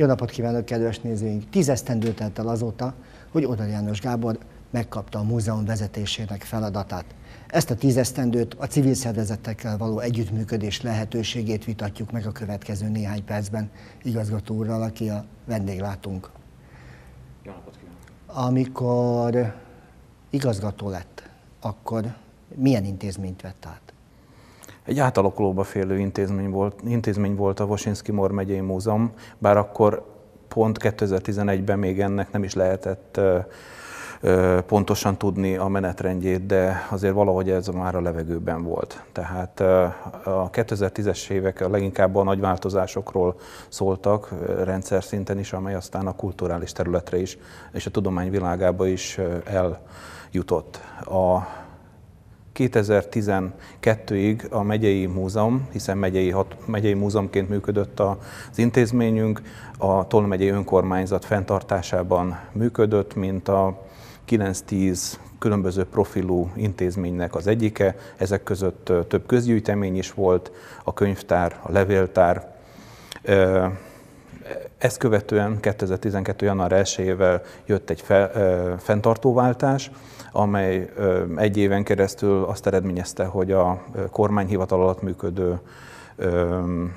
Jó napot kívánok, kedves nézőink! Tízesztendő telt el azóta, hogy Oda János Gábor megkapta a múzeum vezetésének feladatát. Ezt a tízesztendőt a civil szervezetekkel való együttműködés lehetőségét vitatjuk meg a következő néhány percben igazgató úrral, aki a vendéglátunk. Jó napot kívánok! Amikor igazgató lett, akkor milyen intézményt vett át? Egy átalakulóba félő intézmény volt, intézmény volt a Vosinski Mor megyei múzeum, bár akkor pont 2011-ben még ennek nem is lehetett pontosan tudni a menetrendjét, de azért valahogy ez már a levegőben volt. Tehát a 2010-es évek leginkább a nagy változásokról szóltak, rendszer szinten is, amely aztán a kulturális területre is és a tudomány világába is eljutott. A 2012-ig a megyei múzeum, hiszen megyei, hat, megyei múzeumként működött az intézményünk, a Tolna megyei önkormányzat fenntartásában működött, mint a 9-10 különböző profilú intézménynek az egyike. Ezek között több közgyűjtemény is volt, a könyvtár, a levéltár, ezt követően 2012. január 1-ével jött egy fe, ö, fenntartóváltás, amely ö, egy éven keresztül azt eredményezte, hogy a kormányhivatal alatt működő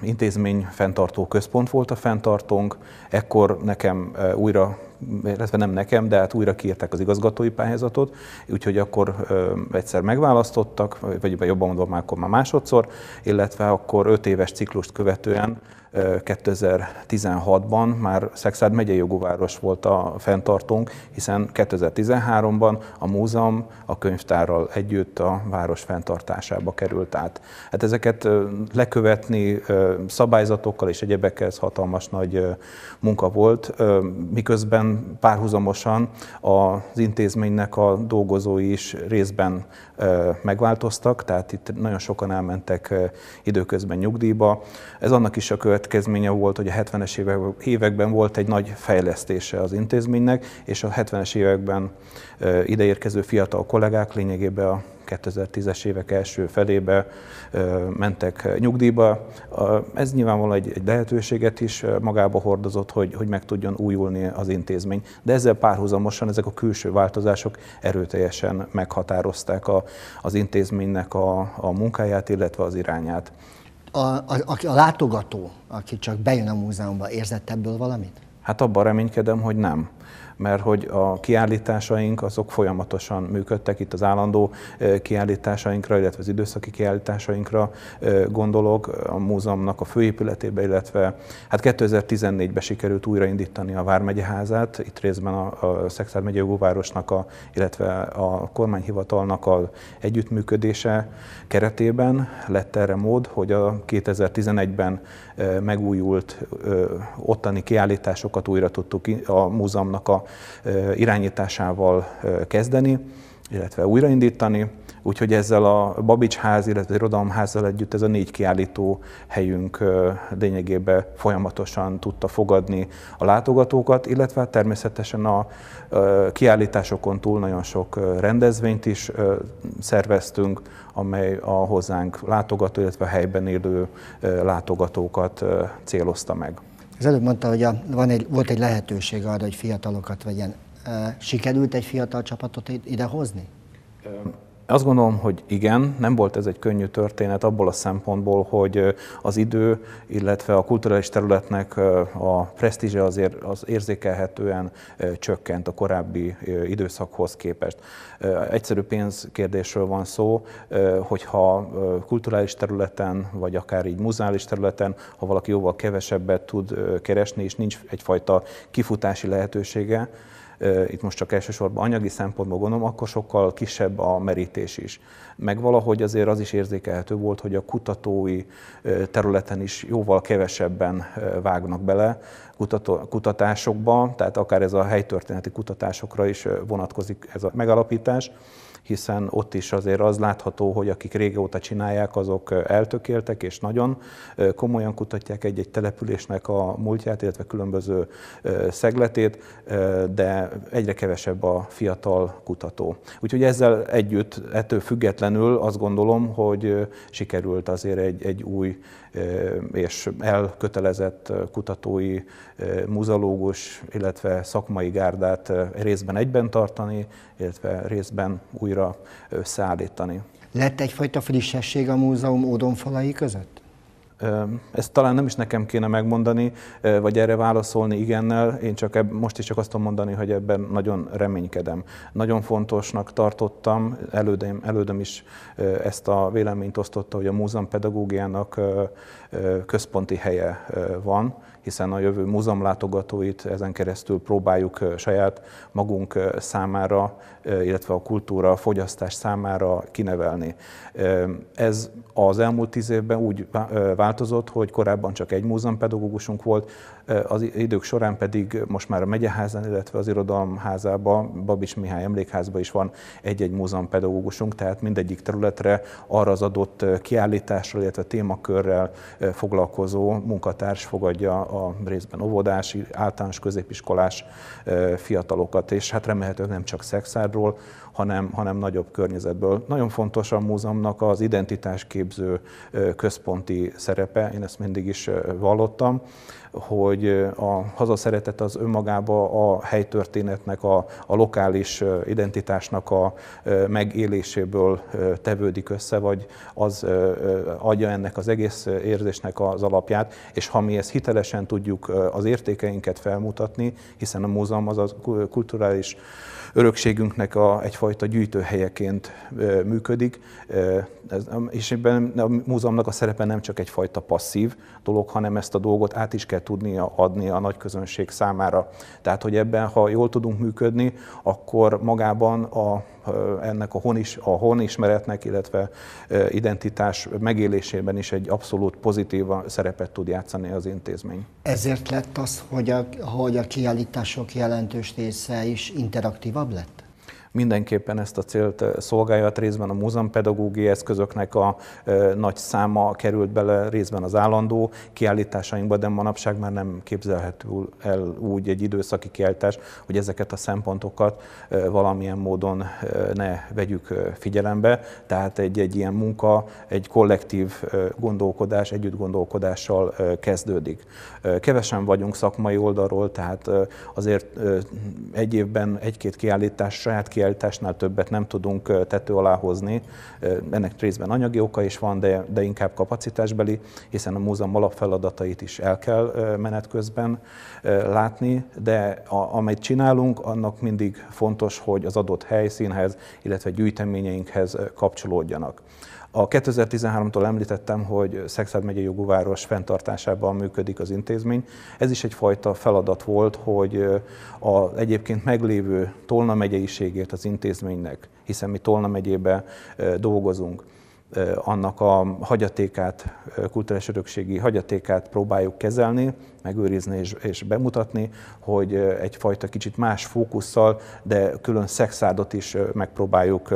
intézmény fenntartó központ volt a fenntartónk, ekkor nekem újra, illetve nem nekem, de hát újra kiírták az igazgatói pályázatot, úgyhogy akkor egyszer megválasztottak, vagy jobban mondom, már akkor már másodszor, illetve akkor öt éves ciklust követően 2016-ban már Szexárd megyei jogúváros város volt a fenntartónk, hiszen 2013-ban a múzeum a könyvtárral együtt a város fenntartásába került át. Hát ezeket lekövetni szabályzatokkal és egyebekkel ez hatalmas nagy munka volt, miközben párhuzamosan az intézménynek a dolgozói is részben megváltoztak, tehát itt nagyon sokan elmentek időközben nyugdíjba. Ez annak is a követ következménye volt, hogy a 70-es években volt egy nagy fejlesztése az intézménynek, és a 70-es években ideérkező fiatal kollégák lényegében a 2010-es évek első felébe mentek nyugdíjba. Ez nyilvánvalóan egy, egy lehetőséget is magába hordozott, hogy, hogy meg tudjon újulni az intézmény. De ezzel párhuzamosan ezek a külső változások erőteljesen meghatározták a, az intézménynek a, a munkáját, illetve az irányát a, a, a, látogató, aki csak bejön a múzeumba, érzett ebből valamit? Hát abban reménykedem, hogy nem mert hogy a kiállításaink azok folyamatosan működtek, itt az állandó kiállításainkra, illetve az időszaki kiállításainkra gondolok, a múzeumnak a főépületébe, illetve hát 2014-ben sikerült újraindítani a Vármegyeházát, itt részben a, a Szexárd megyei jogóvárosnak, a, illetve a kormányhivatalnak a együttműködése keretében lett erre mód, hogy a 2011-ben megújult ottani kiállításokat újra tudtuk a múzeumnak a irányításával kezdeni, illetve újraindítani. Úgyhogy ezzel a ház, illetve az Irodalomházzal együtt ez a négy kiállító helyünk lényegében folyamatosan tudta fogadni a látogatókat, illetve hát természetesen a kiállításokon túl nagyon sok rendezvényt is szerveztünk, amely a hozzánk látogató, illetve a helyben élő látogatókat célozta meg. Az előbb mondta, hogy a, van egy, volt egy lehetőség arra, hogy fiatalokat vegyen. Sikerült egy fiatal csapatot idehozni? Um. Azt gondolom, hogy igen, nem volt ez egy könnyű történet abból a szempontból, hogy az idő, illetve a kulturális területnek a presztízse azért az érzékelhetően csökkent a korábbi időszakhoz képest. Egyszerű pénzkérdésről van szó, hogyha kulturális területen, vagy akár így muzeális területen, ha valaki jóval kevesebbet tud keresni, és nincs egyfajta kifutási lehetősége, itt most csak elsősorban anyagi szempontból gondolom, akkor sokkal kisebb a merítés is. Meg valahogy azért az is érzékelhető volt, hogy a kutatói területen is jóval kevesebben vágnak bele, kutatásokban, kutatásokba, tehát akár ez a helytörténeti kutatásokra is vonatkozik ez a megalapítás, hiszen ott is azért az látható, hogy akik régóta csinálják, azok eltökéltek és nagyon komolyan kutatják egy-egy településnek a múltját, illetve különböző szegletét, de egyre kevesebb a fiatal kutató. Úgyhogy ezzel együtt, ettől függetlenül azt gondolom, hogy sikerült azért egy, egy új és elkötelezett kutatói, muzalógus, illetve szakmai gárdát részben egyben tartani, illetve részben újra összeállítani. Lett egyfajta frissesség a múzeum ódonfalai között? Ezt talán nem is nekem kéne megmondani, vagy erre válaszolni igennel, én csak eb, most is csak azt tudom mondani, hogy ebben nagyon reménykedem. Nagyon fontosnak tartottam, elődöm, elődöm is ezt a véleményt osztotta, hogy a múzeum pedagógiának központi helye van, hiszen a jövő múzeumlátogatóit ezen keresztül próbáljuk saját magunk számára, illetve a kultúra a fogyasztás számára kinevelni. Ez az elmúlt tíz évben úgy változott, hogy korábban csak egy múzeumpedagógusunk volt, az idők során pedig most már a megyeházán, illetve az irodalmházában, Babis Mihály emlékházban is van egy-egy pedagógusunk, tehát mindegyik területre arra az adott kiállításra, illetve témakörrel eh, foglalkozó munkatárs fogadja a részben óvodási, általános középiskolás eh, fiatalokat, és hát remélhetőleg nem csak szexárról, hanem, hanem nagyobb környezetből. Nagyon fontos a múzeumnak az identitásképző központi szerepe, én ezt mindig is vallottam, hogy a hazaszeretet az önmagába a helytörténetnek, a, a lokális identitásnak a megéléséből tevődik össze, vagy az adja ennek az egész érzésnek az alapját, és ha mi ezt hitelesen tudjuk az értékeinket felmutatni, hiszen a múzeum az a kulturális örökségünknek a, egy egyfajta gyűjtőhelyeként működik, és ebben a múzeumnak a szerepe nem csak egyfajta passzív dolog, hanem ezt a dolgot át is kell tudnia adni a nagy közönség számára. Tehát, hogy ebben, ha jól tudunk működni, akkor magában a, ennek a, honis, a ismeretnek, illetve identitás megélésében is egy abszolút pozitív szerepet tud játszani az intézmény. Ezért lett az, hogy a, hogy a kiállítások jelentős része is interaktívabb lett? Mindenképpen ezt a célt eh, szolgálja, hát részben a múzeumpedagógiai eszközöknek a eh, nagy száma került bele, részben az állandó kiállításainkba, de manapság már nem képzelhető el úgy egy időszaki kiállítás, hogy ezeket a szempontokat eh, valamilyen módon ne vegyük figyelembe. Tehát egy, egy ilyen munka, egy kollektív gondolkodás, együtt gondolkodással kezdődik. Kevesen vagyunk szakmai oldalról, tehát azért egy évben egy-két kiállítás, saját kiállítás, kiállításnál többet nem tudunk tető alá hozni. Ennek részben anyagi oka is van, de, de inkább kapacitásbeli, hiszen a múzeum alapfeladatait is el kell menet közben látni, de a, amit csinálunk, annak mindig fontos, hogy az adott helyszínhez, illetve gyűjteményeinkhez kapcsolódjanak. A 2013-tól említettem, hogy Szexád megyei jogúváros fenntartásában működik az intézmény. Ez is egyfajta feladat volt, hogy a egyébként meglévő Tolna megyeiségét, az intézménynek, hiszen mi Tolna megyébe dolgozunk annak a hagyatékát, kulturális örökségi hagyatékát próbáljuk kezelni, megőrizni és, és bemutatni, hogy egyfajta kicsit más fókusszal, de külön szexárdot is megpróbáljuk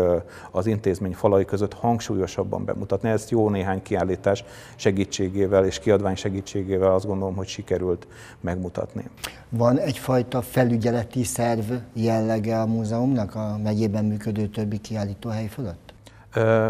az intézmény falai között hangsúlyosabban bemutatni. Ezt jó néhány kiállítás segítségével és kiadvány segítségével azt gondolom, hogy sikerült megmutatni. Van egyfajta felügyeleti szerv jellege a múzeumnak a megyében működő többi kiállítóhely fölött?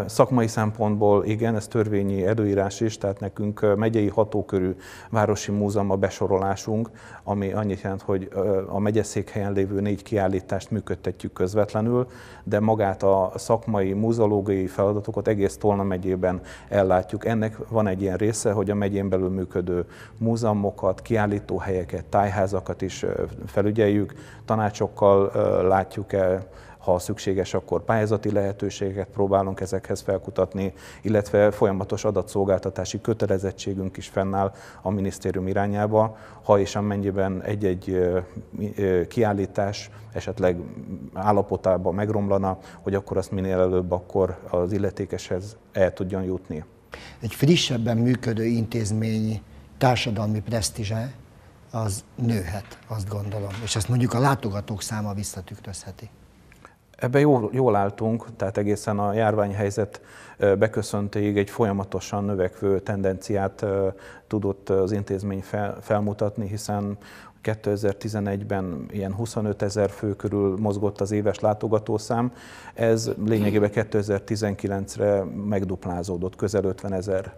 Szakmai szempontból igen, ez törvényi előírás is, tehát nekünk megyei hatókörű városi múzeum a besorolásunk, ami annyit jelent, hogy a megyeszékhelyen lévő négy kiállítást működtetjük közvetlenül, de magát a szakmai, múzeológiai feladatokat egész Tolna megyében ellátjuk. Ennek van egy ilyen része, hogy a megyén belül működő múzeumokat, kiállítóhelyeket, tájházakat is felügyeljük, tanácsokkal látjuk el, ha szükséges, akkor pályázati lehetőségeket próbálunk ezekhez felkutatni, illetve folyamatos adatszolgáltatási kötelezettségünk is fennáll a minisztérium irányába, ha és amennyiben egy-egy kiállítás esetleg állapotában megromlana, hogy akkor azt minél előbb akkor az illetékeshez el tudjon jutni. Egy frissebben működő intézmény társadalmi presztízse az nőhet, azt gondolom. És ezt mondjuk a látogatók száma visszatükrözheti. Ebben jól, jól álltunk, tehát egészen a járványhelyzet beköszöntéig egy folyamatosan növekvő tendenciát tudott az intézmény fel, felmutatni, hiszen 2011-ben ilyen 25 ezer fő körül mozgott az éves látogatószám, ez lényegében 2019-re megduplázódott, közel 50 ezer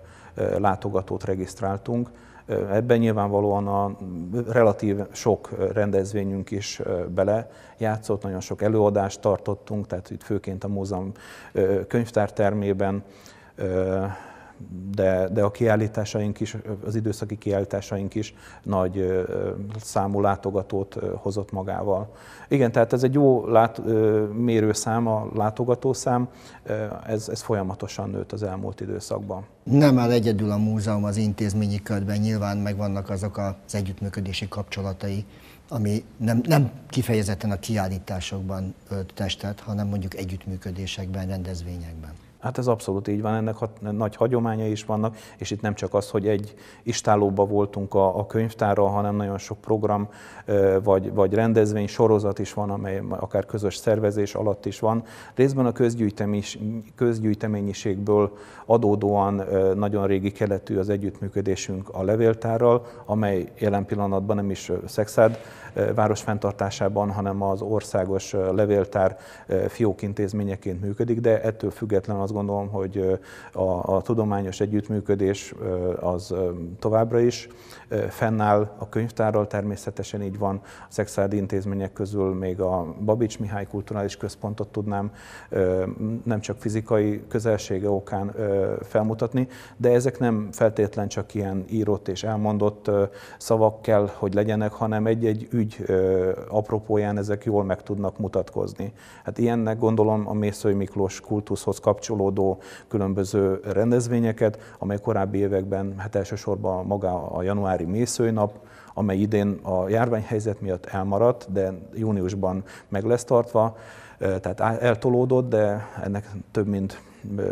látogatót regisztráltunk. Ebben nyilvánvalóan a relatív sok rendezvényünk is bele játszott, nagyon sok előadást tartottunk, tehát itt főként a múzeum termében de, de a kiállításaink is, az időszaki kiállításaink is nagy számú látogatót hozott magával. Igen, tehát ez egy jó lát, mérőszám, a látogatószám, ez, ez folyamatosan nőtt az elmúlt időszakban. Nem áll egyedül a múzeum az intézményi ködben, nyilván megvannak azok az együttműködési kapcsolatai, ami nem, nem kifejezetten a kiállításokban ölt testet, hanem mondjuk együttműködésekben, rendezvényekben. Hát ez abszolút így van, ennek hat, nagy hagyománya is vannak, és itt nem csak az, hogy egy istálóba voltunk a, a könyvtárral, hanem nagyon sok program vagy, vagy rendezvény, sorozat is van, amely akár közös szervezés alatt is van. Részben a közgyűjteményiségből adódóan nagyon régi keletű az együttműködésünk a levéltárral, amely jelen pillanatban nem is Szexád város fenntartásában, hanem az országos levéltár fiókintézményeként működik, de ettől független az azt gondolom, hogy a, a tudományos együttműködés az továbbra is fennáll a könyvtárral, természetesen így van. A szexuális intézmények közül még a Babics Mihály Kulturális Központot tudnám nem csak fizikai közelsége okán felmutatni, de ezek nem feltétlen csak ilyen írott és elmondott szavak kell, hogy legyenek, hanem egy-egy ügy apropóján ezek jól meg tudnak mutatkozni. Hát ilyennek gondolom a Mészői Miklós kultuszhoz kapcsolódó kapcsolódó különböző rendezvényeket, amely korábbi években, hát elsősorban maga a januári mészőnap, amely idén a járványhelyzet miatt elmaradt, de júniusban meg lesz tartva, eh, tehát eltolódott, de ennek több mint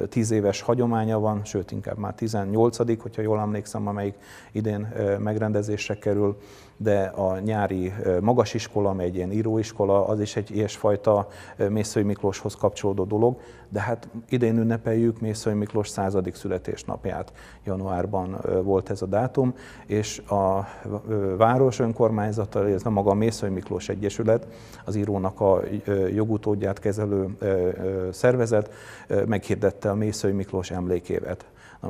10 éves hagyománya van, sőt inkább már 18 hogyha jól emlékszem, amelyik idén megrendezésre kerül, de a nyári magasiskola, amely egy ilyen íróiskola, az is egy ilyesfajta Mészői Miklóshoz kapcsolódó dolog, de hát idén ünnepeljük Mészői Miklós századik születésnapját. Januárban volt ez a dátum, és a város önkormányzata, ez nem maga a Mészői Miklós Egyesület, az írónak a jogutódját kezelő szervezet meghirdette hirdette a Mészői Miklós emlékévet.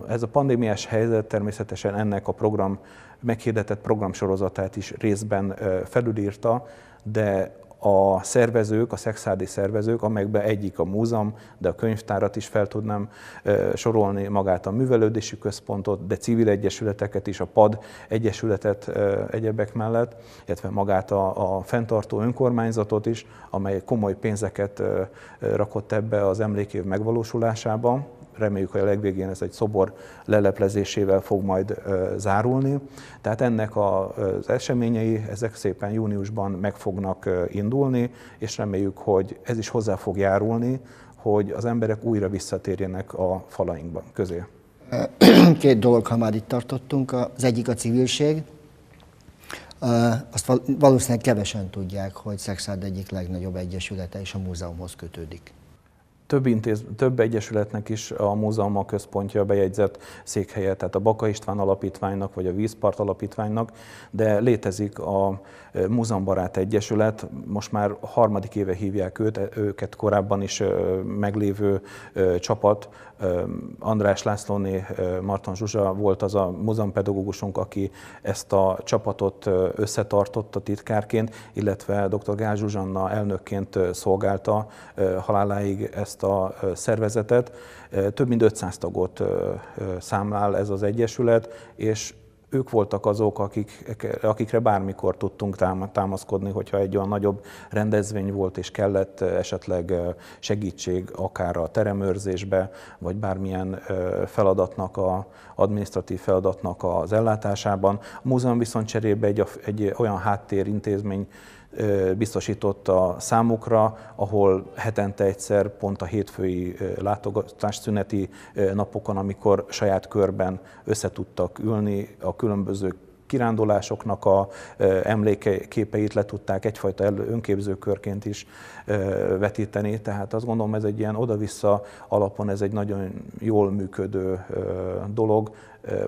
Ez a pandémiás helyzet természetesen ennek a program, meghirdetett programsorozatát is részben felülírta, de a szervezők, a szexádi szervezők, amelyekben egyik a múzeum, de a könyvtárat is fel tudnám sorolni, magát a művelődési központot, de civil egyesületeket is, a PAD egyesületet egyebek mellett, illetve magát a, a fenntartó önkormányzatot is, amely komoly pénzeket rakott ebbe az emlékév megvalósulásába reméljük, hogy a legvégén ez egy szobor leleplezésével fog majd zárulni. Tehát ennek az eseményei, ezek szépen júniusban meg fognak indulni, és reméljük, hogy ez is hozzá fog járulni, hogy az emberek újra visszatérjenek a falainkban közé. Két dolog, ha már itt tartottunk. Az egyik a civilség, azt valószínűleg kevesen tudják, hogy Szexárd egyik legnagyobb egyesülete és a múzeumhoz kötődik több, intéz, több egyesületnek is a múzeum a központja bejegyzett székhelye, tehát a Baka István Alapítványnak vagy a Vízpart Alapítványnak, de létezik a e, Múzeumbarát Egyesület, most már harmadik éve hívják őt, e, őket korábban is e, meglévő csapat András Lászlóné, Marton Zsuzsa volt az a múzeumpedagógusunk, aki ezt a csapatot összetartotta titkárként, illetve dr. Gál Zsuzsanna elnökként szolgálta haláláig ezt a szervezetet. Több mint 500 tagot számlál ez az egyesület, és ők voltak azok, akik, akikre bármikor tudtunk támaszkodni, hogyha egy olyan nagyobb rendezvény volt, és kellett esetleg segítség akár a teremőrzésbe, vagy bármilyen feladatnak, a administratív feladatnak az ellátásában. A múzeum viszont cserébe egy, egy olyan háttérintézmény biztosította számukra, ahol hetente egyszer pont a hétfői látogatás szüneti napokon, amikor saját körben összetudtak ülni a különböző kirándulásoknak a emlékképeit le tudták egyfajta önképzőkörként is vetíteni, tehát azt gondolom ez egy ilyen oda-vissza alapon ez egy nagyon jól működő dolog,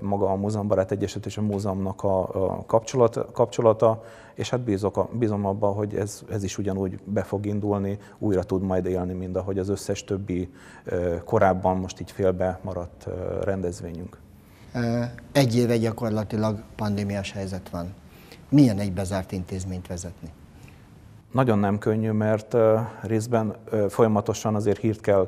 maga a Barát Egyeset és a múzeumnak a, kapcsolat, kapcsolata, és hát bízok, bízom abban, hogy ez, ez is ugyanúgy be fog indulni, újra tud majd élni, mint ahogy az összes többi korábban most így félbe maradt rendezvényünk. Egy éve gyakorlatilag pandémiás helyzet van. Milyen egy bezárt intézményt vezetni? Nagyon nem könnyű, mert részben folyamatosan azért hírt kell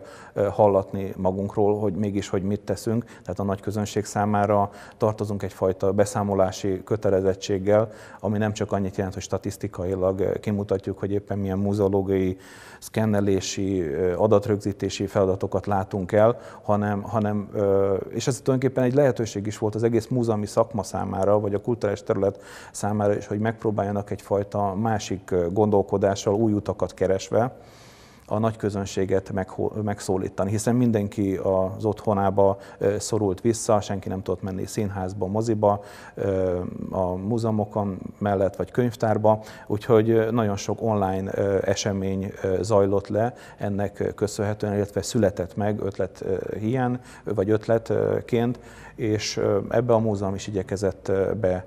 hallatni magunkról, hogy mégis, hogy mit teszünk. Tehát a nagy közönség számára tartozunk egyfajta beszámolási kötelezettséggel, ami nem csak annyit jelent, hogy statisztikailag kimutatjuk, hogy éppen milyen muzeológiai, szkennelési, adatrögzítési feladatokat látunk el, hanem, hanem és ez tulajdonképpen egy lehetőség is volt az egész múzeumi szakma számára, vagy a kulturális terület számára is, hogy megpróbáljanak egyfajta másik gondolkodást gondolkodással, új utakat keresve a nagy közönséget megszólítani, hiszen mindenki az otthonába szorult vissza, senki nem tudott menni színházba, moziba, a múzeumokon mellett vagy könyvtárba, úgyhogy nagyon sok online esemény zajlott le ennek köszönhetően, illetve született meg ötlet hiány, vagy ötletként, és ebbe a múzeum is igyekezett be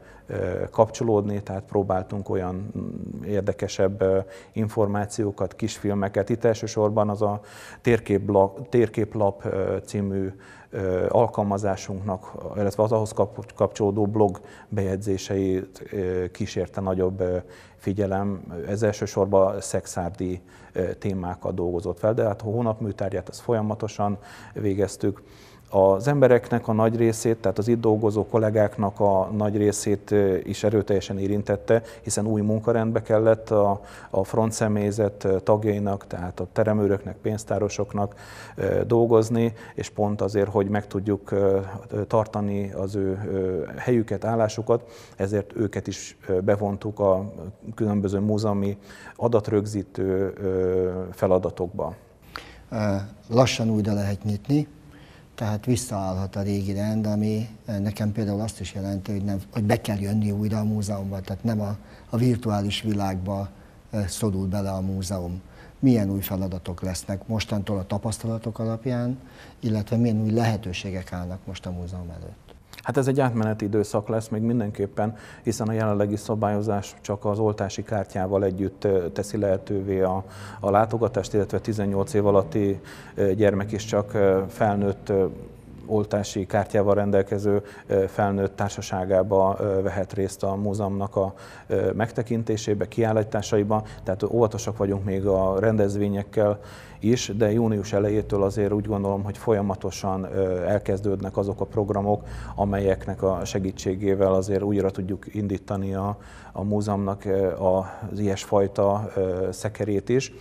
kapcsolódni, tehát próbáltunk olyan mm, érdekesebb információkat, kisfilmeket. Itt elsősorban az a térképlap, térképlap című alkalmazásunknak, illetve az ahhoz kapcsolódó blog bejegyzéseit kísérte nagyobb figyelem. Ez elsősorban szexárdi témákat dolgozott fel, de hát a műtárját ezt folyamatosan végeztük az embereknek a nagy részét, tehát az itt dolgozó kollégáknak a nagy részét is erőteljesen érintette, hiszen új munkarendbe kellett a, a front személyzet tagjainak, tehát a teremőröknek, pénztárosoknak dolgozni, és pont azért, hogy meg tudjuk tartani az ő helyüket, állásukat, ezért őket is bevontuk a különböző múzeumi adatrögzítő feladatokba. Lassan újra lehet nyitni, tehát visszaállhat a régi rend, ami eh, nekem például azt is jelenti, hogy, nem, hogy be kell jönni újra a múzeumban, tehát nem a, a virtuális világba eh, szorul bele a múzeum. Milyen új feladatok lesznek mostantól a tapasztalatok alapján, illetve milyen új lehetőségek állnak most a múzeum előtt? Hát ez egy átmeneti időszak lesz még mindenképpen, hiszen a jelenlegi szabályozás csak az oltási kártyával együtt teszi lehetővé a, a látogatást, illetve 18 év alatti gyermek is csak felnőtt oltási kártyával rendelkező felnőtt társaságába vehet részt a múzeumnak a megtekintésébe, kiállításaiba, tehát óvatosak vagyunk még a rendezvényekkel is, de június elejétől azért úgy gondolom, hogy folyamatosan elkezdődnek azok a programok, amelyeknek a segítségével azért újra tudjuk indítani a, a múzeumnak az ilyesfajta szekerét is.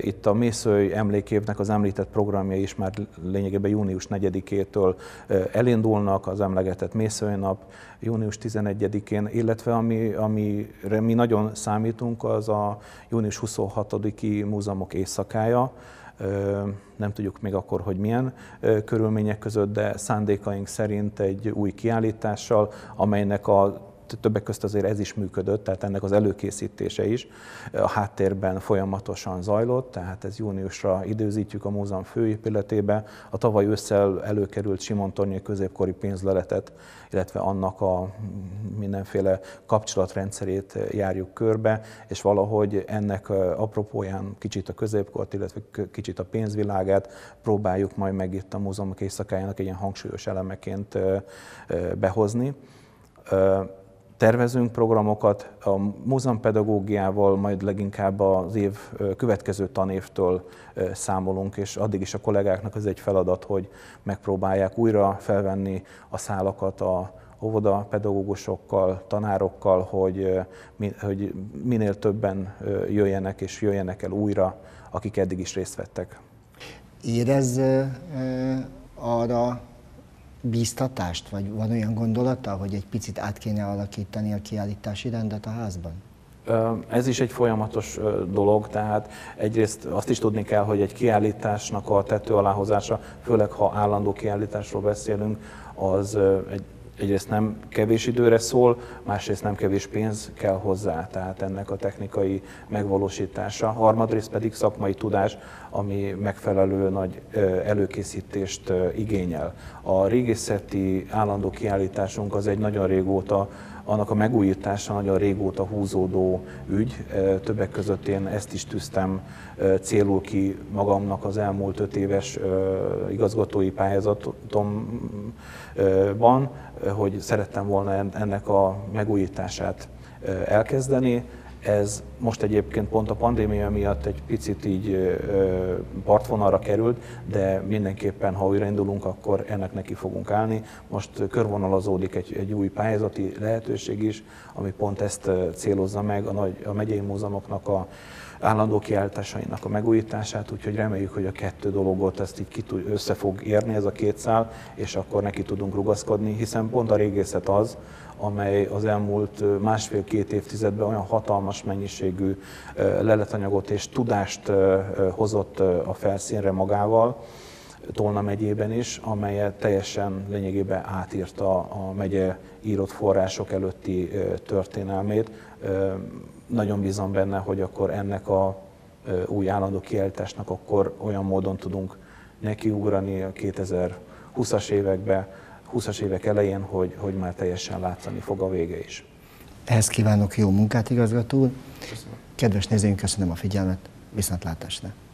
Itt a Mészői Emlékévnek az említett programja is már lényegében június 4-től elindulnak, az emlegetett Mészői nap június 11-én, illetve ami, amire mi nagyon számítunk, az a június 26-i múzeumok éjszakája, nem tudjuk még akkor, hogy milyen körülmények között, de szándékaink szerint egy új kiállítással, amelynek a többek közt azért ez is működött, tehát ennek az előkészítése is a háttérben folyamatosan zajlott, tehát ez júniusra időzítjük a múzeum főépületébe. A tavaly ősszel előkerült Simon Tornyi középkori pénzleletet, illetve annak a mindenféle kapcsolatrendszerét járjuk körbe, és valahogy ennek apropóján kicsit a középkort, illetve kicsit a pénzvilágát próbáljuk majd meg itt a múzeumok éjszakájának egy ilyen hangsúlyos elemeként behozni tervezünk programokat, a múzeumpedagógiával majd leginkább az év következő tanévtől számolunk, és addig is a kollégáknak ez egy feladat, hogy megpróbálják újra felvenni a szálakat a óvoda pedagógusokkal, tanárokkal, hogy, hogy minél többen jöjjenek és jöjjenek el újra, akik eddig is részt vettek. Érez arra bíztatást, vagy van olyan gondolata, hogy egy picit át kéne alakítani a kiállítási rendet a házban? Ez is egy folyamatos dolog, tehát egyrészt azt is tudni kell, hogy egy kiállításnak a tető aláhozása, főleg ha állandó kiállításról beszélünk, az egy egyrészt nem kevés időre szól, másrészt nem kevés pénz kell hozzá, tehát ennek a technikai megvalósítása. Harmadrészt pedig szakmai tudás, ami megfelelő nagy előkészítést igényel. A régészeti állandó kiállításunk az egy nagyon régóta annak a megújítása nagyon régóta húzódó ügy. Többek között én ezt is tűztem célul ki magamnak az elmúlt öt éves igazgatói pályázatomban, hogy szerettem volna ennek a megújítását elkezdeni. Ez most egyébként pont a pandémia miatt egy picit így partvonalra került, de mindenképpen, ha újraindulunk, akkor ennek neki fogunk állni. Most körvonalazódik egy, egy új pályázati lehetőség is, ami pont ezt célozza meg a, nagy, a megyei múzeumoknak a állandó kiállításainak a megújítását, úgyhogy reméljük, hogy a kettő dologot ezt így kitúj, össze fog érni ez a két szál, és akkor neki tudunk rugaszkodni, hiszen pont a régészet az, amely az elmúlt másfél-két évtizedben olyan hatalmas mennyiségű leletanyagot és tudást hozott a felszínre magával, Tolna megyében is, amelyet teljesen lényegében átírta a megye írott források előtti történelmét. Nagyon bízom benne, hogy akkor ennek a új állandó kiállításnak akkor olyan módon tudunk nekiugrani a 2020-as évekbe, 20-as évek elején, hogy, hogy már teljesen látszani fog a vége is. Ehhez kívánok jó munkát, igazgató úr. Kedves nézőink, köszönöm a figyelmet, viszontlátásra!